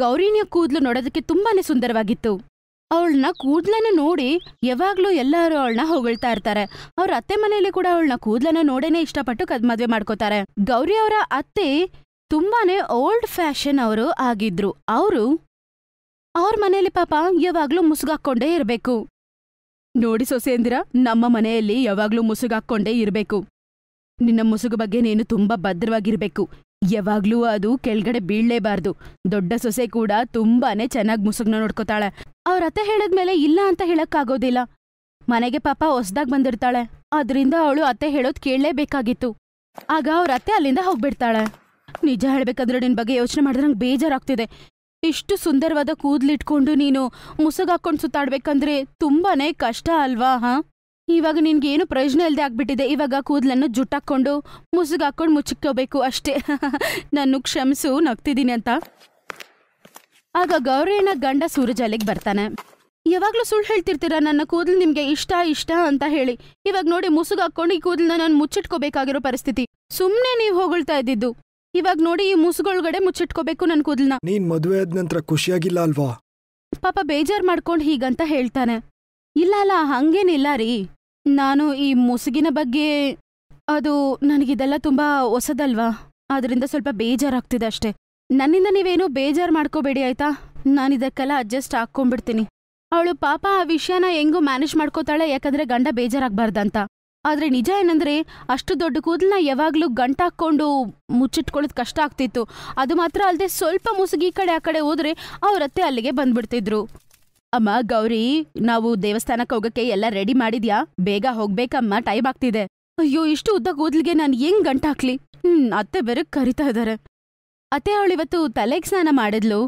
ಗೌರಿನಿಯ ಕೂದಲು ನೋಡೋದಕ್ಕೆ ತುಂಬಾನೇ ಸುಂದರವಾಗಿತ್ತು ಅವಳನ್ನ ಕೂದಲನ್ನ ನೋಡಿ ಯಾವಾಗ್ಲೂ ಎಲ್ಲರೂ ಅವಳನ್ನ ಹೊಗಳ್ತಾ ಇರ್ತಾರೆ ಅವ್ರ ಅತ್ತೆ ಮನೆಯಲ್ಲಿ ಕೂಡ ಅವಳನ್ನ ಕೂದಲನ್ನ ನೋಡೇನೆ ಇಷ್ಟಪಟ್ಟು ಕದ್ ಮದ್ವೆ ಮಾಡ್ಕೋತಾರೆ ಗೌರಿ ಅವರ ಅತ್ತೆ ತುಂಬಾನೇ ಓಲ್ಡ್ ಫ್ಯಾಷನ್ ಅವರು ಆಗಿದ್ರು ಅವರು ಅವ್ರ ಮನೆಯಲ್ಲಿ ಪಾಪ ಯಾವಾಗ್ಲೂ ಮುಸುಗಾಕೊಂಡೇ ಇರಬೇಕು ನೋಡಿ ಸೊಸೆಯಂದಿರ ನಮ್ಮ ಮನೆಯಲ್ಲಿ ಯಾವಾಗ್ಲೂ ಮುಸುಗಾಕೊಂಡೇ ಇರಬೇಕು ನಿನ್ನ ಮುಸುಗು ಬಗ್ಗೆ ನೀನು ತುಂಬಾ ಭದ್ರವಾಗಿರ್ಬೇಕು ಯಾವಾಗ್ಲೂ ಅದು ಕೆಳಗಡೆ ಬೀಳ್ಲೇಬಾರ್ದು ದೊಡ್ಡ ಸೊಸೆ ಕೂಡ ತುಂಬಾನೇ ಚೆನ್ನಾಗಿ ಮುಸುಗ್ನ ನೋಡ್ಕೋತಾಳೆ ಅವ್ರ ಅತ್ತೆ ಹೇಳಿದ್ಮೇಲೆ ಇಲ್ಲ ಅಂತ ಹೇಳಕ್ಕಾಗೋದಿಲ್ಲ ಮನೆಗೆ ಪಾಪ ಹೊಸ್ದಾಗ್ ಬಂದಿರ್ತಾಳೆ ಅದರಿಂದ ಅವಳು ಅತ್ತೆ ಹೇಳೋದ್ ಕೇಳಲೇಬೇಕಾಗಿತ್ತು ಆಗ ಅವ್ರ ಅತ್ತೆ ಅಲ್ಲಿಂದ ಹೋಗ್ಬಿಡ್ತಾಳೆ ನಿಜ ಹೇಳ್ಬೇಕಂದ್ರೆ ನಿನ್ ಬಗ್ಗೆ ಯೋಚನೆ ಮಾಡಿದ್ರೆ ನಂಗೆ ಬೇಜಾರಾಗ್ತಿದೆ ಇಷ್ಟು ಸುಂದರವಾದ ಕೂದ್ಲಿಟ್ಕೊಂಡು ನೀನು ಹಾಕೊಂಡ್ ಸುತ್ತಾಡ್ಬೇಕಂದ್ರೆ ತುಂಬಾನೇ ಕಷ್ಟ ಅಲ್ವಾ ಹಾ ಇವಾಗ ಏನು ಪ್ರಯೋಜನ ಇಲ್ಲದೆ ಆಗ್ಬಿಟ್ಟಿದೆ ಇವಾಗ ಕೂದಲನ್ನು ಜುಟ್ಟಾಕೊಂಡು ಮುಸುಗಾಕೊಂಡು ಮುಚ್ಚಿಕೋಬೇಕು ಅಷ್ಟೇ ನಾನು ಕ್ಷಮಿಸು ನಗ್ತಿದ್ದೀನಿ ಅಂತ ಆಗ ಗೌರಿಯಣ್ಣ ಗಂಡ ಸೂರಜ್ ಬರ್ತಾನೆ ಯಾವಾಗಲೂ ಸುಳ್ಳು ಹೇಳ್ತಿರ್ತೀರ ನನ್ನ ಕೂದಲು ನಿಮಗೆ ಇಷ್ಟ ಇಷ್ಟ ಅಂತ ಹೇಳಿ ಇವಾಗ ನೋಡಿ ಹಾಕೊಂಡು ಈ ಕೂದಲನ್ನ ನಾನು ಮುಚ್ಚಿಟ್ಕೋಬೇಕಾಗಿರೋ ಪರಿಸ್ಥಿತಿ ಸುಮ್ಮನೆ ನೀವು ಹೊಗಳ್ತಾ ಇದ್ದಿದ್ದು ಇವಾಗ ನೋಡಿ ಈ ಮುಸುಗೊಳಗಡೆ ಮುಚ್ಚಿಟ್ಕೋಬೇಕು ನನ್ನ ಕೂದಲನ್ನ ನೀನ್ ಮದುವೆ ಆದ ನಂತರ ಖುಷಿಯಾಗಿಲ್ಲ ಅಲ್ವಾ ಪಾಪ ಬೇಜಾರ್ ಮಾಡ್ಕೊಂಡು ಹೀಗಂತ ಹೇಳ್ತಾನೆ ಇಲ್ಲ ಅಲ್ಲ ಹಂಗೇನಿಲ್ಲ ರೀ ನಾನು ಈ ಮುಸುಗಿನ ಬಗ್ಗೆ ಅದು ನನಗಿದೆಲ್ಲ ತುಂಬಾ ಹೊಸದಲ್ವಾ ಅದರಿಂದ ಸ್ವಲ್ಪ ಬೇಜಾರಾಗ್ತಿದೆ ಅಷ್ಟೇ ನನ್ನಿಂದ ನೀವೇನು ಬೇಜಾರ್ ಮಾಡ್ಕೋಬೇಡಿ ಆಯ್ತಾ ನಾನು ಇದಕ್ಕೆಲ್ಲ ಅಡ್ಜಸ್ಟ್ ಹಾಕ್ಕೊಂಡ್ಬಿಡ್ತೀನಿ ಅವಳು ಪಾಪ ಆ ವಿಷಯನ ಹೆಂಗೂ ಮ್ಯಾನೇಜ್ ಮಾಡ್ಕೋತಾಳೆ ಯಾಕಂದ್ರೆ ಗಂಡ ಬೇಜಾರಾಗಬಾರ್ದಂತ ಆದ್ರೆ ನಿಜ ಏನಂದ್ರೆ ಅಷ್ಟು ದೊಡ್ಡ ಕೂದಲನ್ನ ಯಾವಾಗಲೂ ಗಂಟಾಕೊಂಡು ಮುಚ್ಚಿಟ್ಕೊಳ್ಳೋದು ಕಷ್ಟ ಆಗ್ತಿತ್ತು ಅದು ಮಾತ್ರ ಅಲ್ಲದೆ ಸ್ವಲ್ಪ ಮುಸುಗಿ ಕಡೆ ಆ ಕಡೆ ಹೋದ್ರೆ ಅವರತ್ತೆ ಅಲ್ಲಿಗೆ ಬಂದ್ಬಿಡ್ತಿದ್ರು ಅಮ್ಮ ಗೌರಿ ನಾವು ದೇವಸ್ಥಾನಕ್ಕೆ ಹೋಗಕ್ಕೆ ಎಲ್ಲ ರೆಡಿ ಮಾಡಿದ್ಯಾ ಬೇಗ ಹೋಗ್ಬೇಕಮ್ಮ ಟೈಮ್ ಆಗ್ತಿದೆ ಅಯ್ಯೋ ಇಷ್ಟು ಉದ್ದ ಕೂದ್ಲಿಗೆ ನಾನು ಹೆಂಗ್ ಗಂಟ ಹಾಕ್ಲಿ ಹ್ಮ್ ಅತ್ತೆ ಬೇರೆ ಕರಿತಾ ಇದ್ದಾರೆ ಅತ್ತೆ ಅವಳು ಇವತ್ತು ತಲೆಗೆ ಸ್ನಾನ ಮಾಡಿದ್ಲು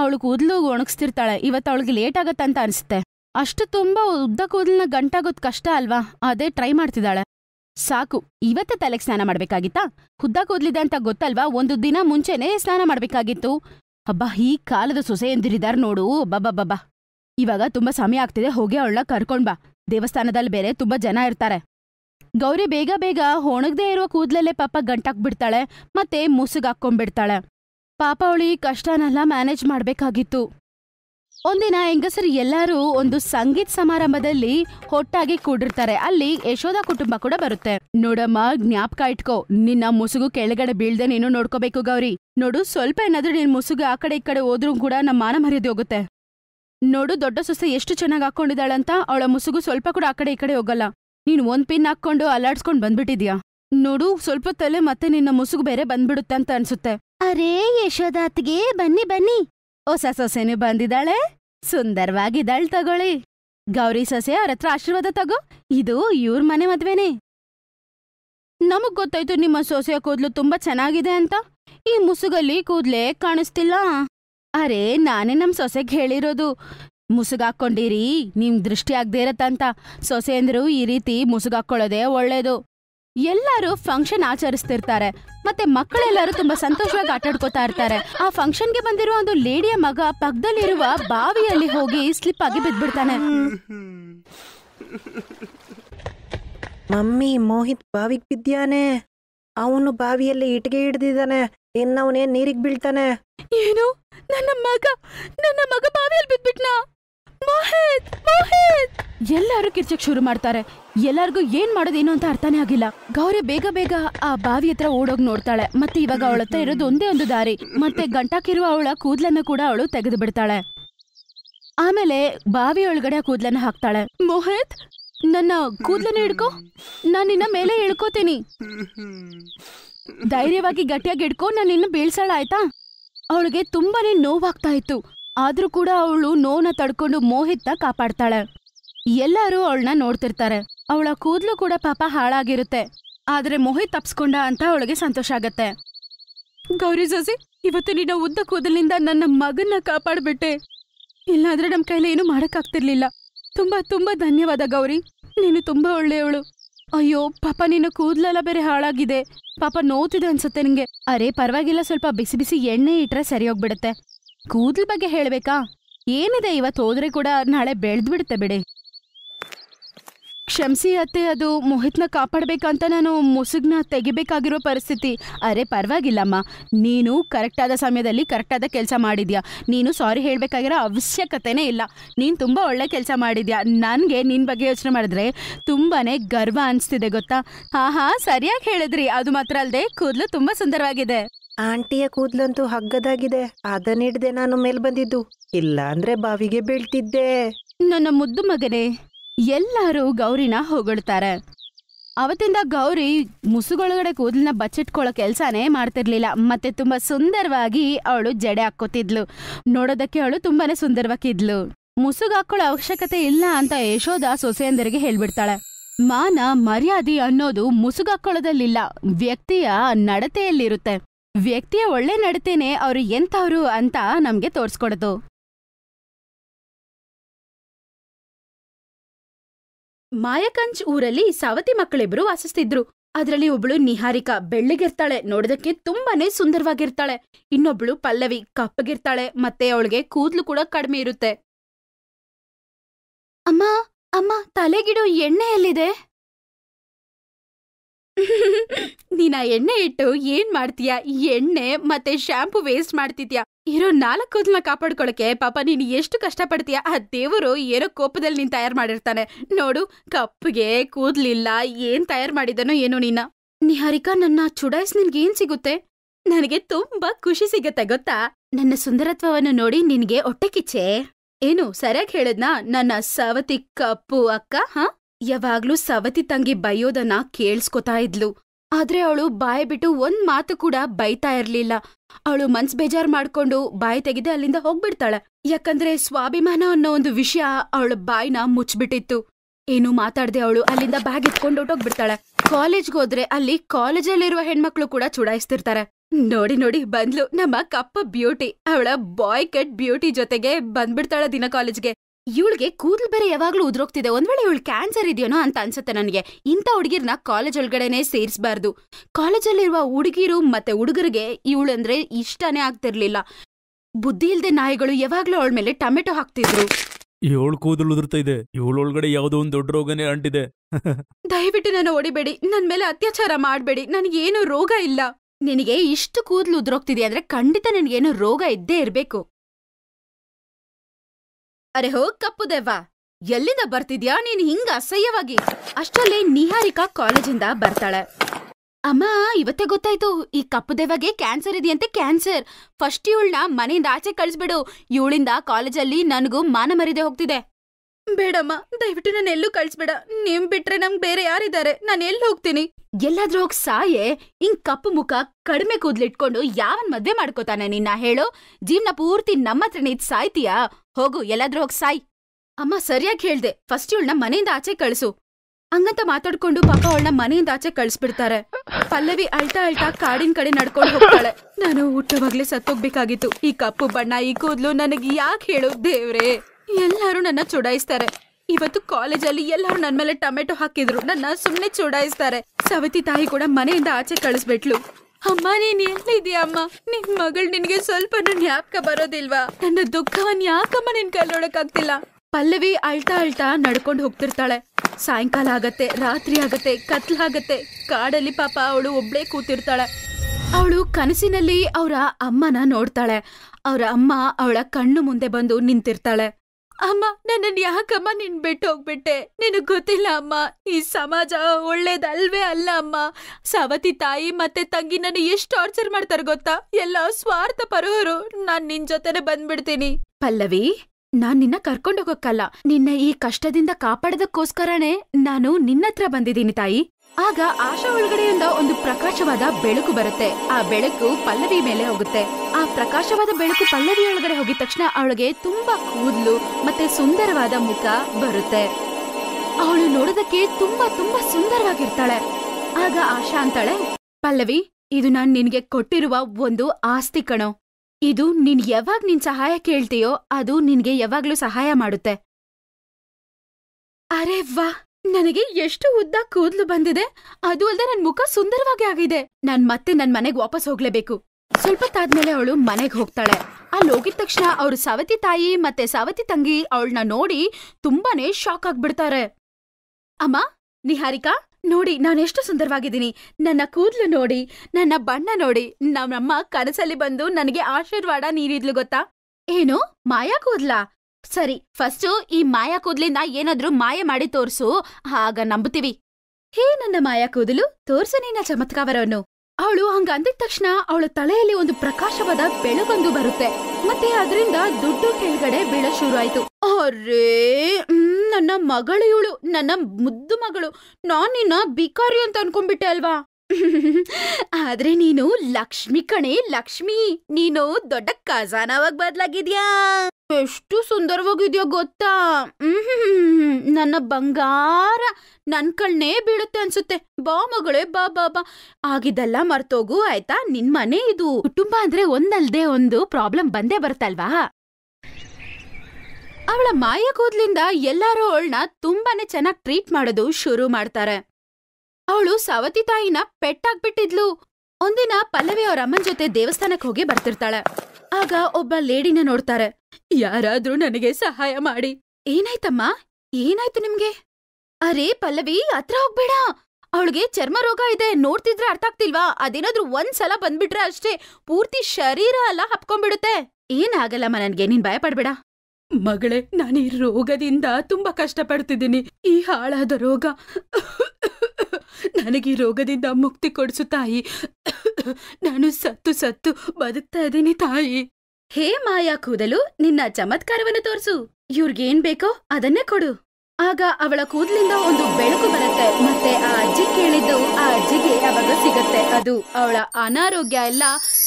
ಅವಳು ಕೂದ್ಲು ಒಣಗಿಸ್ತಿರ್ತಾಳೆ ಇವತ್ತು ಅವಳಿಗೆ ಲೇಟ್ ಆಗತ್ತಂತ ಅನ್ಸುತ್ತೆ ಅಷ್ಟು ತುಂಬಾ ಉದ್ದ ಕೂದ್ಲನ್ನ ಗಂಟಾಗೋದ್ ಕಷ್ಟ ಅಲ್ವಾ ಅದೇ ಟ್ರೈ ಮಾಡ್ತಿದ್ದಾಳೆ ಸಾಕು ಇವತ್ತೇ ತಲೆಗೆ ಸ್ನಾನ ಮಾಡ್ಬೇಕಾಗಿತ್ತಾ ಉದ್ದ ಕೂದ್ಲಿದೆ ಅಂತ ಗೊತ್ತಲ್ವಾ ಒಂದು ದಿನ ಮುಂಚೆನೇ ಸ್ನಾನ ಮಾಡ್ಬೇಕಾಗಿತ್ತು ಅಬ್ಬಾ ಈ ಕಾಲದ ಎಂದಿರಿದಾರ್ ನೋಡು ಬಬ್ಬಾ ಇವಾಗ ತುಂಬಾ ಸಮಯ ಆಗ್ತಿದೆ ಹೋಗಿ ಅವಳ ಕರ್ಕೊಂಡ್ ಬಾ ದೇವಸ್ಥಾನದಲ್ಲಿ ಬೇರೆ ತುಂಬಾ ಜನ ಇರ್ತಾರೆ ಗೌರಿ ಬೇಗ ಬೇಗ ಒಣಗದೇ ಇರುವ ಕೂದಲಲ್ಲೇ ಪಾಪ ಬಿಡ್ತಾಳೆ ಮತ್ತೆ ಮುಸುಗಾಕೊಂಡ್ಬಿಡ್ತಾಳೆ ಪಾಪ ಅವಳಿ ಕಷ್ಟನೆಲ್ಲ ಮ್ಯಾನೇಜ್ ಮಾಡ್ಬೇಕಾಗಿತ್ತು ಒಂದಿನ ಹೆಂಗಸರು ಎಲ್ಲರೂ ಒಂದು ಸಂಗೀತ ಸಮಾರಂಭದಲ್ಲಿ ಹೊಟ್ಟಾಗಿ ಕೂಡಿರ್ತಾರೆ ಅಲ್ಲಿ ಯಶೋಧ ಕುಟುಂಬ ಕೂಡ ಬರುತ್ತೆ ನೋಡಮ್ಮ ಜ್ಞಾಪಕ ಇಟ್ಕೋ ನಿನ್ನ ಮುಸುಗು ಕೆಳಗಡೆ ಬೀಳ್ದೆ ನೀನು ನೋಡ್ಕೋಬೇಕು ಗೌರಿ ನೋಡು ಸ್ವಲ್ಪ ಏನಾದ್ರೂ ನಿನ್ ಮುಸುಗು ಆ ಕಡೆ ಈ ಕಡೆ ಹೋದ್ರೂ ಕೂಡ ನಮ್ಮ ಮಾನ ಮರ್ಯಾದೆ ಹೋಗುತ್ತೆ ನೋಡು ದೊಡ್ಡ ಸೊಸೆ ಎಷ್ಟು ಚೆನ್ನಾಗಿ ಹಾಕೊಂಡಿದ್ದಾಳಂತ ಅವಳ ಮುಸುಗು ಸ್ವಲ್ಪ ಕೂಡ ಆ ಕಡೆ ಈ ಕಡೆ ಹೋಗಲ್ಲ ನೀನು ಒಂದ್ ಪಿನ್ ಹಾಕೊಂಡು ಅಲ್ಲಾಡ್ಸ್ಕೊಂಡು ಬಂದ್ಬಿಟ್ಟಿದ್ಯಾ ನೋಡು ಸ್ವಲ್ಪ ತಲೆ ಮತ್ತೆ ನಿನ್ನ ಮುಸುಗು ಬೇರೆ ಬಂದ್ಬಿಡುತ್ತೆ ಅಂತ ಅನ್ಸುತ್ತೆ ಅರೇ ಯಶೋದಾತ್ಗೆ ಬನ್ನಿ ಬನ್ನಿ ಹೊಸ ಸೊಸೆನೂ ಬಂದಿದ್ದಾಳೆ ಸುಂದರವಾಗಿದ್ದಾಳ್ ತಗೊಳ್ಳಿ ಗೌರಿ ಸೊಸೆ ಅವ್ರ ಹತ್ರ ಆಶೀರ್ವಾದ ತಗೋ ಇದು ಇವ್ರ ಮನೆ ಮದ್ವೆನೇ ನಮಗ್ ಗೊತ್ತಾಯ್ತು ನಿಮ್ಮ ಸೊಸೆಯ ಕೂದ್ಲು ತುಂಬಾ ಚೆನ್ನಾಗಿದೆ ಅಂತ ಈ ಮುಸುಗಲ್ಲಿ ಕೂದ್ಲೇ ಕಾಣಿಸ್ತಿಲ್ಲ ಅರೆ ನಾನೇ ನಮ್ಮ ಸೊಸೆಗೆ ಹೇಳಿರೋದು ಮುಸುಗಾಕೊಂಡಿರಿ ನಿಮ್ ದೃಷ್ಟಿ ಆಗದೆ ಇರತ್ತಂತ ಅಂದ್ರು ಈ ರೀತಿ ಮುಸುಗಾಕೊಳ್ಳೋದೇ ಒಳ್ಳೇದು ಎಲ್ಲರೂ ಫಂಕ್ಷನ್ ಆಚರಿಸ್ತಿರ್ತಾರೆ ಮತ್ತೆ ಮಕ್ಕಳೆಲ್ಲರೂ ತುಂಬಾ ಸಂತೋಷವಾಗಿ ಆಟಾಡ್ಕೋತಾ ಇರ್ತಾರೆ ಆ ಫಂಕ್ಷನ್ಗೆ ಬಂದಿರೋ ಒಂದು ಲೇಡಿಯ ಮಗ ಪಕ್ಕದಲ್ಲಿರುವ ಬಾವಿಯಲ್ಲಿ ಹೋಗಿ ಸ್ಲಿಪ್ ಆಗಿ ಬಿದ್ದ್ಬಿಡ್ತಾನೆ ಮಮ್ಮಿ ಮೋಹಿತ್ ಬಾವಿಗೆ ಬಿದ್ಯಾನೆ ಅವನು ಬಾವಿಯಲ್ಲಿ ಇಟ್ಟಿಗೆ ಹಿಡ್ದಿದ್ದಾನೆ ಇನ್ನವನೇ ನೀರಿಗೆ ಬೀಳ್ತಾನೆ ಏನು ನನ್ನ ಮಗ ನನ್ನ ಮಗ ಬಾವಿಯಲ್ಲಿ ಬಿದ್ಬಿಟ್ನ ಮೋಹಿತ್ ಮೋಹಿತ್ ಎಲ್ಲರೂ ಕಿರ್ಚಕ್ ಶುರು ಮಾಡ್ತಾರೆ ಎಲ್ಲರಿಗೂ ಏನ್ ಮಾಡೋದೇನು ಅಂತ ಅರ್ಥನೇ ಆಗಿಲ್ಲ ಗೌರಿ ಬೇಗ ಬೇಗ ಆ ಬಾವಿ ಹತ್ರ ಓಡೋಗ್ ನೋಡ್ತಾಳೆ ಮತ್ತೆ ಇವಾಗ ಅವಳ ಹತ್ರ ಇರೋದು ಒಂದೇ ಒಂದು ದಾರಿ ಮತ್ತೆ ಗಂಟಾಕಿರುವ ಅವಳ ಕೂದ್ಲನ್ನ ಕೂಡ ಅವಳು ತೆಗೆದು ಬಿಡ್ತಾಳೆ ಆಮೇಲೆ ಬಾವಿ ಒಳಗಡೆ ಕೂದಲನ್ನ ಕೂದ್ಲನ್ನ ಹಾಕ್ತಾಳೆ ಮೋಹಿತ್ ನನ್ನ ಕೂದಲನ್ನ ಹಿಡ್ಕೊ ನಾನು ನಿನ್ನ ಮೇಲೆ ಎಳ್ಕೋತೀನಿ ಧೈರ್ಯವಾಗಿ ಗಟ್ಟಿಯಾಗಿ ಹಿಡ್ಕೊ ನಾನು ನಿನ್ನ ಬೀಳ್ಸಾಳ ಆಯ್ತಾ ಅವಳಿಗೆ ತುಂಬಾನೇ ನೋವಾಗ್ತಾ ಇತ್ತು ಆದ್ರೂ ಕೂಡ ಅವಳು ನೋವನ್ನ ತಡ್ಕೊಂಡು ಮೋಹಿತ್ನ ಕಾಪಾಡ್ತಾಳೆ ಎಲ್ಲರೂ ಅವಳನ್ನ ನೋಡ್ತಿರ್ತಾರೆ ಅವಳ ಕೂದಲು ಕೂಡ ಪಾಪ ಹಾಳಾಗಿರುತ್ತೆ ಆದ್ರೆ ಮೋಹಿತ್ ತಪ್ಸ್ಕೊಂಡ ಅಂತ ಅವಳಿಗೆ ಸಂತೋಷ ಆಗತ್ತೆ ಗೌರಿ ಸಸಿ ಇವತ್ತು ನಿನ್ನ ಉದ್ದ ಕೂದಲಿನಿಂದ ನನ್ನ ಮಗನ್ನ ಕಾಪಾಡ್ಬಿಟ್ಟೆ ಇಲ್ಲಾದ್ರೆ ನಮ್ಮ ಕೈಲಿ ಏನು ಮಾಡಕ್ಕಾಗ್ತಿರ್ಲಿಲ್ಲ ತುಂಬಾ ತುಂಬಾ ಧನ್ಯವಾದ ಗೌರಿ ನೀನು ತುಂಬಾ ಒಳ್ಳೆಯವಳು ಅಯ್ಯೋ ಪಾಪ ನಿನ್ನ ಕೂದಲೆಲ್ಲ ಬೇರೆ ಹಾಳಾಗಿದೆ ಪಾಪ ನೋತಿದೆ ಅನ್ಸುತ್ತೆ ನಿಂಗೆ ಅರೆ ಪರವಾಗಿಲ್ಲ ಸ್ವಲ್ಪ ಬಿಸಿ ಬಿಸಿ ಎಣ್ಣೆ ಇಟ್ರೆ ಸರಿ ಹೋಗ್ಬಿಡುತ್ತೆ ಕೂದಲ್ ಬಗ್ಗೆ ಹೇಳ್ಬೇಕಾ ಏನಿದೆ ಇವತ್ತು ಹೋದ್ರೆ ಕೂಡ ನಾಳೆ ಬೆಳೆದ್ಬಿಡುತ್ತೆ ಬಿಡಿ ಕ್ಷಮಿಸಿ ಅತ್ತೆ ಅದು ಮೋಹಿತ್ನ ಕಾಪಾಡಬೇಕಂತ ನಾನು ಮುಸುಗ್ನ ತೆಗಿಬೇಕಾಗಿರೋ ಪರಿಸ್ಥಿತಿ ಅರೆ ಪರವಾಗಿಲ್ಲಮ್ಮ ನೀನು ಕರೆಕ್ಟಾದ ಸಮಯದಲ್ಲಿ ಕರೆಕ್ಟಾದ ಕೆಲಸ ಮಾಡಿದ್ಯಾ ನೀನು ಸಾರಿ ಹೇಳಬೇಕಾಗಿರೋ ಅವಶ್ಯಕತೆನೇ ಇಲ್ಲ ನೀನು ತುಂಬ ಒಳ್ಳೆ ಕೆಲಸ ಮಾಡಿದ್ಯಾ ನನಗೆ ನಿನ್ನ ಬಗ್ಗೆ ಯೋಚನೆ ಮಾಡಿದ್ರೆ ತುಂಬಾ ಗರ್ವ ಅನಿಸ್ತಿದೆ ಗೊತ್ತಾ ಹಾ ಹಾ ಸರಿಯಾಗಿ ಹೇಳಿದ್ರಿ ಅದು ಮಾತ್ರ ಅಲ್ಲದೆ ಕೂದಲು ತುಂಬ ಸುಂದರವಾಗಿದೆ ಆಂಟಿಯ ಕೂದಲಂತೂ ಹಗ್ಗದಾಗಿದೆ ಅದನ್ನಿಡ್ದೆ ನಾನು ಮೇಲ್ ಬಂದಿದ್ದು ಇಲ್ಲ ಅಂದ್ರೆ ಬಾವಿಗೆ ಬೀಳ್ತಿದ್ದೆ ನನ್ನ ಮುದ್ದು ಮಗನೇ ಎಲ್ಲರೂ ಗೌರಿನ ಹೊಗಳ್ತಾರೆ ಅವತ್ತಿಂದ ಗೌರಿ ಮುಸುಗೊಳಗಡೆ ಕೂದಲನ್ನ ಬಚ್ಚಿಟ್ಕೊಳ್ಳೋ ಕೆಲಸನೇ ಮಾಡ್ತಿರ್ಲಿಲ್ಲ ಮತ್ತೆ ತುಂಬಾ ಸುಂದರವಾಗಿ ಅವಳು ಜಡೆ ಹಾಕೋತಿದ್ಲು ನೋಡೋದಕ್ಕೆ ಅವಳು ತುಂಬಾನೇ ಸುಂದರವಾಗಿದ್ಲು ಮುಸುಗ್ ಹಾಕೊಳ್ಳೋ ಅವಶ್ಯಕತೆ ಇಲ್ಲ ಅಂತ ಯಶೋಧ ಸೊಸೆಯಂದರಿಗೆ ಹೇಳ್ಬಿಡ್ತಾಳೆ ಮಾನ ಮರ್ಯಾದೆ ಅನ್ನೋದು ಮುಸುಗಾಕೊಳ್ಳೋದಲ್ಲಿಲ್ಲ ವ್ಯಕ್ತಿಯ ನಡತೆಯಲ್ಲಿರುತ್ತೆ ವ್ಯಕ್ತಿಯ ಒಳ್ಳೆ ನಡತೆನೆ ಅವರು ಎಂಥವ್ರು ಅಂತ ನಮ್ಗೆ ತೋರಿಸ್ಕೊಡೋದು ಮಾಯಕಂಚ್ ಊರಲ್ಲಿ ಸಾವತಿ ಮಕ್ಕಳಿಬ್ರು ವಾಸಿಸ್ತಿದ್ರು ಅದರಲ್ಲಿ ಒಬ್ಳು ನಿಹಾರಿಕಾ ಬೆಳ್ಳಿಗಿರ್ತಾಳೆ ನೋಡೋದಕ್ಕೆ ತುಂಬಾನೇ ಸುಂದರವಾಗಿರ್ತಾಳೆ ಇನ್ನೊಬ್ಳು ಪಲ್ಲವಿ ಕಪ್ಪಗಿರ್ತಾಳೆ ಮತ್ತೆ ಅವಳಿಗೆ ಕೂದ್ಲು ಕೂಡ ಕಡಿಮೆ ಇರುತ್ತೆ ಅಮ್ಮ ಅಮ್ಮ ತಲೆಗಿಡೋ ಎಣ್ಣೆ ಎಲ್ಲಿದೆ ನೀನ ಎಣ್ಣೆ ಇಟ್ಟು ಏನ್ ಮಾಡ್ತೀಯಾ ಎಣ್ಣೆ ಮತ್ತೆ ಶ್ಯಾಂಪು ವೇಸ್ಟ್ ಮಾಡ್ತಿದ್ಯಾ ಇರೋ ಕೂದಲನ್ನ ಕಾಪಾಡ್ಕೊಳಕ್ಕೆ ಪಾಪ ನೀನು ಎಷ್ಟು ಕಷ್ಟಪಡ್ತೀಯ ಆ ದೇವರು ಏನೋ ಕೋಪದಲ್ಲಿ ನೀನು ತಯಾರು ಮಾಡಿರ್ತಾನೆ ನೋಡು ಕಪ್ಪಿಗೆ ಕೂದಲಿಲ್ಲ ಏನ್ ತಯಾರು ಮಾಡಿದನೋ ಏನು ನೀನ ನಿಹಾರಿಕಾ ನನ್ನ ಚುಡಾಯಿಸ್ ಏನ್ ಸಿಗುತ್ತೆ ನನಗೆ ತುಂಬಾ ಖುಷಿ ಸಿಗತ್ತೆ ಗೊತ್ತಾ ನನ್ನ ಸುಂದರತ್ವವನ್ನು ನೋಡಿ ನಿನ್ಗೆ ಹೊಟ್ಟೆ ಕಿಚ್ಚೆ ಏನು ಸರಿಯಾಗಿ ಹೇಳದ್ನ ನನ್ನ ಸವತಿ ಕಪ್ಪು ಅಕ್ಕ ಹ ಯಾವಾಗ್ಲೂ ಸವತಿ ತಂಗಿ ಬೈಯೋದನ್ನ ಕೇಳಿಸ್ಕೊತಾ ಇದ್ಲು ಆದ್ರೆ ಅವಳು ಬಾಯ್ಬಿಟ್ಟು ಬಿಟ್ಟು ಒಂದ್ ಮಾತು ಕೂಡ ಬೈತಾ ಇರ್ಲಿಲ್ಲ ಅವಳು ಮನ್ಸ್ ಬೇಜಾರ್ ಮಾಡ್ಕೊಂಡು ಬಾಯಿ ತೆಗೆದೆ ಅಲ್ಲಿಂದ ಹೋಗ್ಬಿಡ್ತಾಳೆ ಯಾಕಂದ್ರೆ ಸ್ವಾಭಿಮಾನ ಅನ್ನೋ ಒಂದು ವಿಷಯ ಅವಳ ಬಾಯಿನ ಮುಚ್ಚಿಬಿಟ್ಟಿತ್ತು ಏನು ಮಾತಾಡದೆ ಅವಳು ಅಲ್ಲಿಂದ ಬ್ಯಾಗ್ ಇಟ್ಕೊಂಡು ಹೊಟ್ಟೋಗ್ಬಿಡ್ತಾಳೆ ಕಾಲೇಜ್ಗೆ ಹೋದ್ರೆ ಅಲ್ಲಿ ಕಾಲೇಜಲ್ಲಿರುವ ಹೆಣ್ಮಕ್ಳು ಕೂಡ ಚುಡಾಯಿಸ್ತಿರ್ತಾರೆ ನೋಡಿ ನೋಡಿ ಬಂದ್ಲು ನಮ್ಮ ಕಪ್ಪ ಬ್ಯೂಟಿ ಅವಳ ಬಾಯ್ ಕಟ್ ಬ್ಯೂಟಿ ಜೊತೆಗೆ ಬಂದ್ಬಿಡ್ತಾಳ ದಿನ ಕಾಲೇಜ್ಗೆ ಇವಳಿಗೆ ಕೂದಲು ಬೇರೆ ಯಾವಾಗ್ಲೂ ಉದುರೋಗ್ತಿದೆ ಒಂದ್ ವೇಳೆ ಇವಳು ಕ್ಯಾನ್ಸರ್ ಇದೆಯೋನೋ ಅಂತ ಅನ್ಸುತ್ತೆ ನನಗೆ ಇಂಥ ಹುಡುಗಿರ್ನ ಕಾಲೇಜ್ ಒಳಗಡೆನೆ ಸೇರಿಸಬಾರ್ದು ಕಾಲೇಜಲ್ಲಿರುವ ಹುಡುಗಿರು ಮತ್ತೆ ಹುಡುಗರಿಗೆ ಇವಳಂದ್ರೆ ಇಷ್ಟನೇ ಆಗ್ತಿರ್ಲಿಲ್ಲ ಬುದ್ಧಿ ಇಲ್ದೆ ನಾಯಿಗಳು ಯಾವಾಗ್ಲೂ ಅವಳ ಮೇಲೆ ಟೊಮೆಟೊ ಹಾಕ್ತಿದ್ರು ಇವಳು ಕೂದಲು ಉದುರ್ತಾ ಇದೆ ಇವಳೊಳಗಡೆ ಯಾವುದೋ ಒಂದು ದೊಡ್ಡ ರೋಗನೇ ಅಂಟಿದೆ ದಯವಿಟ್ಟು ನಾನು ಹೊಡಿಬೇಡಿ ನನ್ ಮೇಲೆ ಅತ್ಯಾಚಾರ ಮಾಡಬೇಡಿ ನನಗೇನು ರೋಗ ಇಲ್ಲ ನಿನಗೆ ಇಷ್ಟು ಕೂದಲು ಉದುರೋಗ್ತಿದೆ ಅಂದ್ರೆ ಖಂಡಿತ ಏನು ರೋಗ ಇದ್ದೇ ಇರಬೇಕು ಅರೆ ಹೋ ಕಪ್ಪು ದೆವ್ವ ಎಲ್ಲಿಂದ ಬರ್ತಿದ್ಯಾ ನೀನ್ ಹಿಂಗ ಅಸಹ್ಯವಾಗಿ ಅಷ್ಟರಲ್ಲೇ ನಿಹಾರಿಕಾ ಕಾಲೇಜಿಂದ ಬರ್ತಾಳೆ ಅಮ್ಮ ಇವತ್ತೇ ಗೊತ್ತಾಯ್ತು ಈ ಕಪ್ಪು ದೆವ್ವಗೆ ಕ್ಯಾನ್ಸರ್ ಇದೆಯಂತೆ ಕ್ಯಾನ್ಸರ್ ಫಸ್ಟ್ ಇವಳನ್ನ ಮನೆಯಿಂದ ಆಚೆ ಕಳಿಸ್ಬಿಡು ಇವಳಿಂದ ಕಾಲೇಜಲ್ಲಿ ನನಗೂ ಮಾನ ಮರಿದೆ ಹೋಗ್ತಿದೆ ಬೇಡಮ್ಮ ದಯವಿಟ್ಟು ನಾನು ಎಲ್ಲೂ ಕಳಿಸ್ಬೇಡ ನಿಮ್ ಬಿಟ್ರೆ ನಮ್ಗೆ ಬೇರೆ ಯಾರಿದ್ದಾರೆ ನಾನು ಎಲ್ಲಿ ಹೋಗ್ತೀನಿ ಎಲ್ಲಾದ್ರೂ ಹೋಗಿ ಸಾಯೆ ಹಿಂಗ್ ಕಪ್ಪು ಮುಖ ಕಡಿಮೆ ಕೂದಲಿಟ್ಕೊಂಡು ಯಾವನ್ ಮದ್ವೆ ಮಾಡ್ಕೋತಾನೆ ನಿನ್ನ ಹೇಳು ಜೀವನ ಪೂರ್ತಿ ನಮ್ಮ ಹತ್ರನೇ ಇದ್ ಸಾಯ್ತೀಯಾ ಹೋಗು ಎಲ್ಲಾದ್ರೂ ಹೋಗ್ ಸಾಯ್ ಅಮ್ಮ ಸರಿಯಾಗಿ ಹೇಳ್ದೆ ಫಸ್ಟ್ ಇವಳನ್ನ ಮನೆಯಿಂದ ಆಚೆ ಕಳಿಸು ಹಂಗಂತ ಮಾತಾಡ್ಕೊಂಡು ಪಾಪ ಅವಳನ್ನ ಮನೆಯಿಂದ ಆಚೆ ಕಳಿಸ್ಬಿಡ್ತಾರೆ ಪಲ್ಲವಿ ಅಳ್ತಾ ಅಳ್ತಾ ಕಾಡಿನ ಕಡೆ ನಡ್ಕೊಂಡು ಹೋಗ್ತಾಳೆ ನಾನು ಊಟವಾಗ್ಲೇ ಸತ್ತೋಗ್ಬೇಕಾಗಿತ್ತು ಈ ಕಪ್ಪು ಬಣ್ಣ ಈ ಕೂದ್ಲು ನನಗೆ ಯಾಕೆ ಹೇಳು ದೇವ್ರೆ ಎಲ್ಲರೂ ನನ್ನ ಚುಡಾಯಿಸ್ತಾರೆ ಇವತ್ತು ಕಾಲೇಜಲ್ಲಿ ಎಲ್ಲರೂ ನನ್ನ ಮೇಲೆ ಟೊಮೆಟೊ ಹಾಕಿದ್ರು ನನ್ನ ಸುಮ್ಮನೆ ಚುಡಾಯಿಸ್ತಾರೆ ಸವತಿ ತಾಯಿ ಕೂಡ ಮನೆಯಿಂದ ಆಚೆ ಕಳಿಸ್ಬಿಟ್ಲು ಅಮ್ಮ ನೀನ್ ಎಲ್ಲಿದ್ಯಾ ಅಮ್ಮ ನಿನ್ ಮಗಳು ನಿನ್ಗೆ ಸ್ವಲ್ಪ ಜ್ಞಾಪಕ ಬರೋದಿಲ್ವಾ ನನ್ನ ದುಃಖವನ್ ಯಾಕಮ್ಮ ನಿನ್ ಆಗ್ತಿಲ್ಲ ಪಲ್ಲವಿ ಅಳ್ತಾ ಅಳ್ತಾ ನಡ್ಕೊಂಡು ಹೋಗ್ತಿರ್ತಾಳೆ ಸಾಯಂಕಾಲ ಆಗತ್ತೆ ರಾತ್ರಿ ಆಗತ್ತೆ ಕತ್ಲಾಗತ್ತೆ ಕಾಡಲ್ಲಿ ಪಾಪ ಅವಳು ಒಬ್ಳೇ ಕೂತಿರ್ತಾಳೆ ಅವಳು ಕನಸಿನಲ್ಲಿ ಅವರ ಅಮ್ಮನ ನೋಡ್ತಾಳೆ ಅವರ ಅಮ್ಮ ಅವಳ ಕಣ್ಣು ಮುಂದೆ ಬಂದು ನಿಂತಿರ್ತಾಳೆ ಅಮ್ಮ ನನ್ನನ್ನು ಯಾಕಮ್ಮ ನಿನ್ ಬಿಟ್ಟು ಹೋಗ್ಬಿಟ್ಟೆ ನಿನಗೆ ಗೊತ್ತಿಲ್ಲ ಅಮ್ಮ ಈ ಸಮಾಜ ಒಳ್ಳೇದಲ್ವೇ ಅಲ್ಲ ಅಮ್ಮ ಸವತಿ ತಾಯಿ ಮತ್ತೆ ತಂಗಿ ನನ್ನ ಎಷ್ಟ್ ಟಾರ್ಚರ್ ಮಾಡ್ತಾರೆ ಗೊತ್ತಾ ಎಲ್ಲ ಸ್ವಾರ್ಥ ಪರೋರು ನಾನ್ ನಿನ್ ಜೊತೆನೆ ಬಂದ್ಬಿಡ್ತೀನಿ ಪಲ್ಲವಿ ನಾನ್ ನಿನ್ನ ಕರ್ಕೊಂಡೋಗಕ್ಕಲ್ಲ ನಿನ್ನ ಈ ಕಷ್ಟದಿಂದ ಕಾಪಾಡದಕ್ಕೋಸ್ಕರನೇ ನಾನು ನಿನ್ನತ್ರ ಬಂದಿದ್ದೀನಿ ತಾಯಿ ಆಗ ಆಶಾ ಒಳಗಡೆಯಿಂದ ಒಂದು ಪ್ರಕಾಶವಾದ ಬೆಳಕು ಬರುತ್ತೆ ಆ ಬೆಳಕು ಪಲ್ಲವಿ ಮೇಲೆ ಹೋಗುತ್ತೆ ಆ ಪ್ರಕಾಶವಾದ ಬೆಳಕು ಪಲ್ಲವಿ ಒಳಗಡೆ ಹೋಗಿದ ತಕ್ಷಣ ಅವಳಿಗೆ ತುಂಬಾ ಕೂದಲು ಮತ್ತೆ ಸುಂದರವಾದ ಮುಖ ಬರುತ್ತೆ ಅವಳು ನೋಡೋದಕ್ಕೆ ತುಂಬಾ ತುಂಬಾ ಸುಂದರವಾಗಿರ್ತಾಳೆ ಆಗ ಆಶಾ ಅಂತಾಳೆ ಪಲ್ಲವಿ ಇದು ನಾನ್ ನಿನ್ಗೆ ಕೊಟ್ಟಿರುವ ಒಂದು ಆಸ್ತಿ ಕಣೋ ಇದು ನಿನ್ ಯಾವಾಗ ನಿನ್ ಸಹಾಯ ಕೇಳ್ತೀಯೋ ಅದು ನಿನ್ಗೆ ಯಾವಾಗ್ಲೂ ಸಹಾಯ ಮಾಡುತ್ತೆ ಅರೆ ವಾ ನನಗೆ ಎಷ್ಟು ಉದ್ದ ಕೂದಲು ಬಂದಿದೆ ಅದು ಅಲ್ಲದೆ ನನ್ ಮುಖ ಸುಂದರವಾಗಿ ಆಗಿದೆ ನಾನ್ ಮತ್ತೆ ನನ್ ಮನೆಗ್ ವಾಪಸ್ ಹೋಗ್ಲೇಬೇಕು ತಾದ್ಮೇಲೆ ಅವಳು ಮನೆಗ್ ಹೋಗ್ತಾಳೆ ಅಲ್ಲಿ ಹೋಗಿದ ತಕ್ಷಣ ಅವ್ರು ಸವತಿ ತಾಯಿ ಮತ್ತೆ ಸವತಿ ತಂಗಿ ಅವಳನ್ನ ನೋಡಿ ತುಂಬಾನೇ ಶಾಕ್ ಆಗ್ಬಿಡ್ತಾರೆ ಅಮ್ಮ ನಿಹಾರಿಕಾ ನೋಡಿ ನಾನೆಷ್ಟು ಸುಂದರವಾಗಿದ್ದೀನಿ ನನ್ನ ಕೂದಲು ನೋಡಿ ನನ್ನ ಬಣ್ಣ ನೋಡಿ ನಮ್ಮಮ್ಮ ಕನಸಲ್ಲಿ ಬಂದು ನನಗೆ ಆಶೀರ್ವಾದ ನೀಡಿದ್ಲು ಗೊತ್ತಾ ಏನು ಮಾಯಾ ಕೂದ್ಲಾ ಸರಿ ಫಸ್ಟು ಈ ಮಾಯಾ ಕೂದ್ಲಿಂದ ಏನಾದ್ರೂ ಮಾಯೆ ಮಾಡಿ ತೋರ್ಸು ಆಗ ನಂಬುತ್ತೀವಿ ಹೇ ನನ್ನ ಮಾಯಾ ಕೂದಲು ತೋರ್ಸು ನೀನ ಚಮತ್ಕಾರವನ್ನು ಅವಳು ಹಂಗ ಅಂದಿದ ತಕ್ಷಣ ಅವಳ ತಲೆಯಲ್ಲಿ ಒಂದು ಪ್ರಕಾಶವಾದ ಬೆಳಗೊಂದು ಬರುತ್ತೆ ಮತ್ತೆ ಅದರಿಂದ ದುಡ್ಡು ಕೆಳಗಡೆ ಬೀಳ ಶುರು ಆಯ್ತು ಅರೇ ನನ್ನ ಮಗಳು ಇವಳು ನನ್ನ ಮುದ್ದು ಮಗಳು ನಾನ್ ನಿನ್ನ ಬಿಕಾರಿ ಅಂತ ಅನ್ಕೊಂಡ್ಬಿಟ್ಟೆ ಅಲ್ವಾ ಆದ್ರೆ ನೀನು ಲಕ್ಷ್ಮಿ ಕಣೆ ಲಕ್ಷ್ಮಿ ನೀನು ದೊಡ್ಡ ಖಜಾನವಾಗಿ ಬದಲಾಗಿದ್ಯಾ ಎಷ್ಟು ಸುಂದರವಾಗಿದೆಯೋ ಗೊತ್ತಾ ನನ್ನ ಬಂಗಾರ ನನ್ ಕಣ್ಣೇ ಬೀಳುತ್ತೆ ಅನ್ಸುತ್ತೆ ಬಾ ಮಗಳೇ ಬಾ ಬಾ ಬಾ ಆಗಿದ್ದೆಲ್ಲ ಮರ್ತೋಗು ಆಯ್ತಾ ನಿನ್ ಮನೆ ಇದು ಕುಟುಂಬ ಅಂದ್ರೆ ಒಂದಲ್ದೆ ಒಂದು ಪ್ರಾಬ್ಲಮ್ ಬಂದೇ ಬರ್ತಲ್ವಾ ಅವಳ ಮಾಯ ಕೂದ್ಲಿಂದ ಎಲ್ಲಾರು ಅವಳನ್ನ ತುಂಬಾನೇ ಚೆನ್ನಾಗಿ ಟ್ರೀಟ್ ಮಾಡೋದು ಶುರು ಮಾಡ್ತಾರೆ ಅವಳು ಸವತಿ ತಾಯಿನ ಪೆಟ್ಟಾಗ್ಬಿಟ್ಟಿದ್ಲು ಒಂದಿನ ಪಲ್ಲವಿ ಅವ್ರ ಅಮ್ಮನ ಜೊತೆ ದೇವಸ್ಥಾನಕ್ಕೆ ಹೋಗಿ ಬರ್ತಿರ್ತಾಳೆ ಆಗ ಒಬ್ಬ ಲೇಡಿನ ನೋಡ್ತಾರೆ ಯಾರಾದ್ರೂ ನನಗೆ ಸಹಾಯ ಮಾಡಿ ಏನಾಯ್ತಮ್ಮ ಏನಾಯ್ತು ನಿಮ್ಗೆ ಅರೇ ಪಲ್ಲವಿ ಹತ್ರ ಹೋಗ್ಬೇಡ ಅವಳಿಗೆ ಚರ್ಮ ರೋಗ ಇದೆ ನೋಡ್ತಿದ್ರೆ ಅರ್ಥ ಆಗ್ತಿಲ್ವಾ ಅದೇನಾದ್ರೂ ಒಂದ್ಸಲ ಬಂದ್ಬಿಟ್ರೆ ಅಷ್ಟೇ ಪೂರ್ತಿ ಶರೀರ ಎಲ್ಲ ಹಪ್ಕೊಂಡ್ಬಿಡುತ್ತೆ ಏನಾಗಲ್ಲಮ್ಮ ನನ್ಗೆ ನೀನ್ ಭಯ ಪಡ್ಬೇಡ ಮಗಳೇ ನಾನು ಈ ರೋಗದಿಂದ ತುಂಬಾ ಕಷ್ಟಪಡ್ತಿದ್ದೀನಿ ಈ ಹಾಳಾದ ರೋಗ ನನಗೆ ರೋಗದಿಂದ ಮುಕ್ತಿ ಕೊಡಿಸು ತಾಯಿ ನಾನು ಸತ್ತು ಸತ್ತು ಬದುಕ್ತಾ ಇದ್ದೀನಿ ತಾಯಿ ಹೇ ಮಾಯಾ ಕೂದಲು ನಿನ್ನ ಚಮತ್ಕಾರವನ್ನು ತೋರಿಸು ಇವ್ರಿಗೇನ್ ಬೇಕೋ ಅದನ್ನೇ ಕೊಡು ಆಗ ಅವಳ ಕೂದಲಿಂದ ಒಂದು ಬೆಳಕು ಬರುತ್ತೆ ಮತ್ತೆ ಆ ಅಜ್ಜಿ ಕೇಳಿದ್ದು ಆ ಅಜ್ಜಿಗೆ ಅವಾಗ ಸಿಗತ್ತೆ ಅದು ಅವಳ ಅನಾರೋಗ್ಯ ಎಲ್ಲ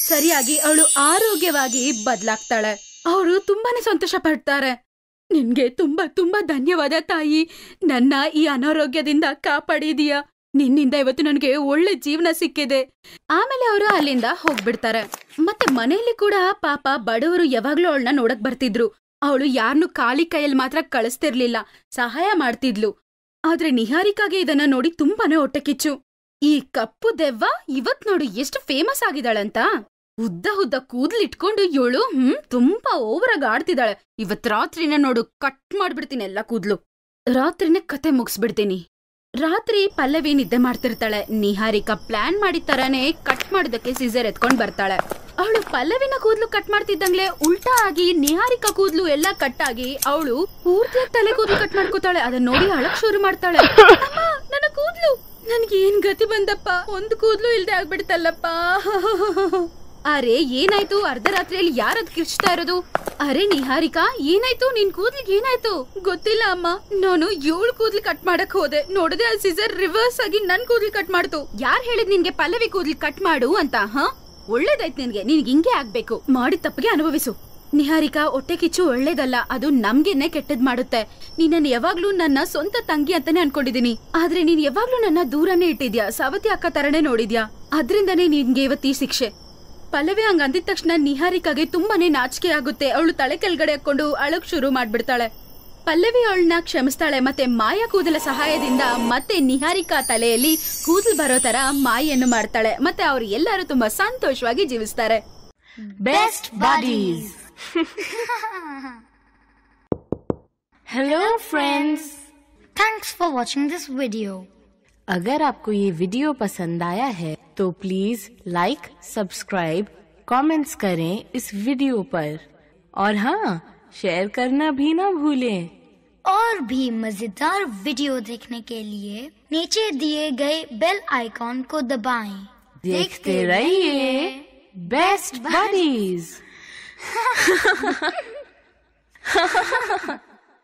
ಸರಿಯಾಗಿ ಅವಳು ಆರೋಗ್ಯವಾಗಿ ಬದಲಾಗ್ತಾಳೆ ಅವರು ತುಂಬಾನೇ ಸಂತೋಷ ಪಡ್ತಾರೆ ನಿನ್ಗೆ ತುಂಬಾ ತುಂಬಾ ಧನ್ಯವಾದ ತಾಯಿ ನನ್ನ ಈ ಅನಾರೋಗ್ಯದಿಂದ ಕಾಪಾಡಿದೀಯಾ ನಿನ್ನಿಂದ ಇವತ್ತು ನನಗೆ ಒಳ್ಳೆ ಜೀವನ ಸಿಕ್ಕಿದೆ ಆಮೇಲೆ ಅವರು ಅಲ್ಲಿಂದ ಹೋಗ್ಬಿಡ್ತಾರೆ ಮತ್ತೆ ಮನೆಯಲ್ಲಿ ಕೂಡ ಪಾಪ ಬಡವರು ಯಾವಾಗ್ಲೂ ಅವಳನ್ನ ನೋಡಕ್ ಬರ್ತಿದ್ರು ಅವಳು ಯಾರನ್ನು ಖಾಲಿ ಕೈಯಲ್ಲಿ ಮಾತ್ರ ಕಳಿಸ್ತಿರ್ಲಿಲ್ಲ ಸಹಾಯ ಮಾಡ್ತಿದ್ಲು ಆದ್ರೆ ನಿಹಾರಿಕಾಗೆ ಇದನ್ನ ನೋಡಿ ತುಂಬಾನೇ ಹೊಟ್ಟೆ ಈ ಕಪ್ಪು ದೆವ್ವ ಇವತ್ ನೋಡು ಎಷ್ಟು ಫೇಮಸ್ ಆಗಿದಾಳಂತ ಉದ್ದ ಉದ್ದ ಕೂದ್ಲಿಟ್ಕೊಂಡು ಇವಳು ಹ್ಮ್ ತುಂಬಾ ಓವರ್ ಆಗಿ ಆಡ್ತಿದ್ದಾಳೆ ಇವತ್ ರಾತ್ರಿನ ನೋಡು ಕಟ್ ಮಾಡ್ಬಿಡ್ತೀನಿ ಎಲ್ಲಾ ಕೂದ್ಲು ರಾತ್ರಿನ ಕತೆ ಮುಗಿಸ್ಬಿಡ್ತೀನಿ ರಾತ್ರಿ ಪಲ್ಲವಿ ನಿದ್ದೆ ಮಾಡ್ತಿರ್ತಾಳೆ ನಿಹಾರಿಕಾ ಪ್ಲಾನ್ ಮಾಡಿದ ತರನೇ ಕಟ್ ಮಾಡೋದಕ್ಕೆ ಸೀಸರ್ ಎತ್ಕೊಂಡ್ ಬರ್ತಾಳೆ ಅವಳು ಪಲ್ಲವಿನ ಕೂದ್ಲು ಕಟ್ ಮಾಡ್ತಿದ್ದಂಗ್ಲೆ ಉಲ್ಟಾ ಆಗಿ ನಿಹಾರಿಕಾ ಕೂದಲು ಎಲ್ಲ ಕಟ್ ಆಗಿ ಅವಳು ಪೂರ್ತಿಯಾಗಿ ತಲೆ ಕೂದಲು ಕಟ್ ಮಾಡ್ಕೋತಾಳೆ ಅದನ್ನ ನೋಡಿ ಅಳಕ್ ಶುರು ಮಾಡ್ತಾಳೆ ನನ್ನ ಕೂದ್ಲು ನನ್ಗೆ ಏನ್ ಗತಿ ಬಂದಪ್ಪ ಒಂದು ಕೂದ್ಲು ಇಲ್ದೆ ಆಗ್ಬಿಡ್ತಲ್ಲಪ್ಪ ಅರೆ ಏನಾಯ್ತು ಅರ್ಧ ರಾತ್ರಿಯಲ್ಲಿ ಯಾರದ್ ಕಿರ್ಚ್ತಾ ಇರೋದು ಅರೆ ನಿಹಾರಿಕಾ ಏನಾಯ್ತು ನಿನ್ ಕೂದ್ಲಿಗೆ ಏನಾಯ್ತು ಗೊತ್ತಿಲ್ಲ ಅಮ್ಮ ನಾನು ಏಳು ಕೂದ್ಲಿ ಕಟ್ ಮಾಡಕ್ ಹೋದೆ ನೋಡದೆ ಆ ಸೀಸರ್ ರಿವರ್ಸ್ ಆಗಿ ನನ್ ಕೂದ್ಲಿ ಕಟ್ ಮಾಡ್ತು ಯಾರ್ ಹೇಳಿದ್ ನಿನ್ಗೆ ಪಲ್ಲವಿ ಕೂದ್ಲಿ ಕಟ್ ಮಾಡು ಅಂತ ಹ ಒಳ್ಳೇದಾಯ್ತು ನಿನ್ಗೆ ನಿನ್ಗೆ ಹಿಂಗೆ ಆಗ್ಬೇಕು ಮಾಡಿದ ತಪ್ಪಿಗೆ ಅನುಭವಿಸು ನಿಹಾರಿಕಾ ಹೊಟ್ಟೆ ಕಿಚ್ಚು ಒಳ್ಳೇದಲ್ಲ ಅದು ನಮ್ಗೆನೆ ಕೆಟ್ಟದ್ ಮಾಡುತ್ತೆ ನೀನನ್ನ ಯಾವಾಗ್ಲೂ ನನ್ನ ಸ್ವಂತ ತಂಗಿ ಅಂತಾನೆ ಅನ್ಕೊಂಡಿದೀನಿ ಆದ್ರೆ ನೀನ್ ಯಾವಾಗ್ಲೂ ನನ್ನ ದೂರನೇ ಇಟ್ಟಿದ್ಯಾ ಸಾವತಿ ಅಕ್ಕ ತರನೇ ನೋಡಿದ್ಯಾ ಅದ್ರಿಂದಾನೇ ನಿನ್ಗೆ ಇವತ್ತಿ ಶಿಕ್ಷೆ ಪಲ್ಲವಿ ಹಂಗ ಅಂದಿದ ತಕ್ಷಣ ನಿಹಾರಿಕಾಗೆ ತುಂಬಾನೇ ನಾಚಿಕೆ ಆಗುತ್ತೆ ಅವಳು ತಲೆ ಕೆಳಗಡೆ ಹಾಕೊಂಡು ಅಳಕ್ ಶುರು ಮಾಡ್ಬಿಡ್ತಾಳೆ ಪಲ್ಲವಿ ಅವಳನ್ನ ಕ್ಷಮಿಸ್ತಾಳೆ ಮತ್ತೆ ಮಾಯ ಕೂದಲ ಸಹಾಯದಿಂದ ಮತ್ತೆ ನಿಹಾರಿಕಾ ತಲೆಯಲ್ಲಿ ಕೂದಲು ಬರೋ ತರ ಮಾಯನ್ನು ಮಾಡ್ತಾಳೆ ಮತ್ತೆ ಅವ್ರು ಎಲ್ಲರೂ ತುಂಬಾ ಸಂತೋಷವಾಗಿ ಜೀವಿಸ್ತಾರೆ best buddies hello friends thanks for watching this video अगर आपको ये वीडियो पसंद आया है तो प्लीज लाइक सब्सक्राइब कमेंट्स करें इस वीडियो पर और हाँ शेयर करना भी ना भूलें और भी मजेदार वीडियो देखने के लिए नीचे दिए गए बेल आइकॉन को दबाएं। देखते रहिए बेस्ट बडीज